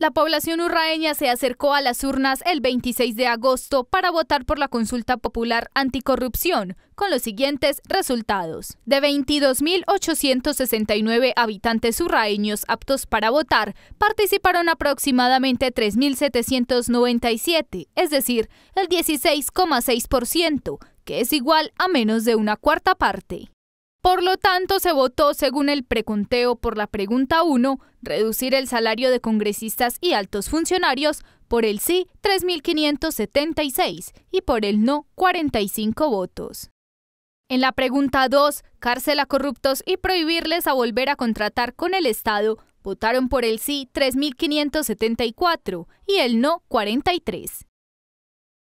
La población urraeña se acercó a las urnas el 26 de agosto para votar por la consulta popular anticorrupción, con los siguientes resultados. De 22.869 habitantes urraeños aptos para votar, participaron aproximadamente 3.797, es decir, el 16,6%, que es igual a menos de una cuarta parte. Por lo tanto, se votó, según el preconteo por la pregunta 1, reducir el salario de congresistas y altos funcionarios por el sí 3.576 y por el no 45 votos. En la pregunta 2, cárcel a corruptos y prohibirles a volver a contratar con el Estado, votaron por el sí 3.574 y el no 43.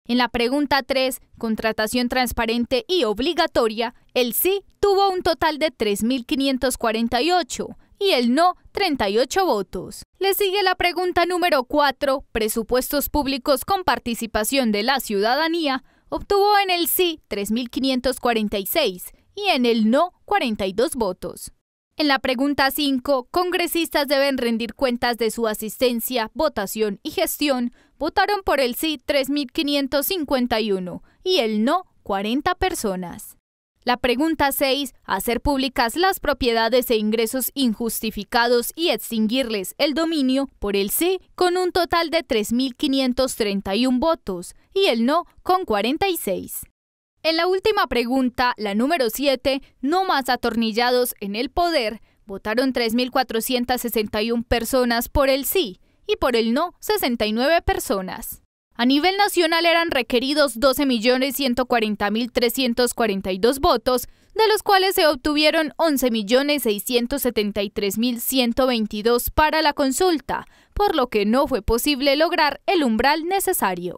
En la pregunta 3, contratación transparente y obligatoria, el sí tuvo un total de 3.548 y el no 38 votos. Le sigue la pregunta número 4, presupuestos públicos con participación de la ciudadanía, obtuvo en el sí 3.546 y en el no 42 votos. En la pregunta 5, congresistas deben rendir cuentas de su asistencia, votación y gestión votaron por el sí 3.551 y el no 40 personas. La pregunta 6, hacer públicas las propiedades e ingresos injustificados y extinguirles el dominio por el sí con un total de 3.531 votos y el no con 46. En la última pregunta, la número 7, no más atornillados en el poder, votaron 3.461 personas por el sí y por el no 69 personas. A nivel nacional eran requeridos 12.140.342 votos, de los cuales se obtuvieron 11.673.122 para la consulta, por lo que no fue posible lograr el umbral necesario.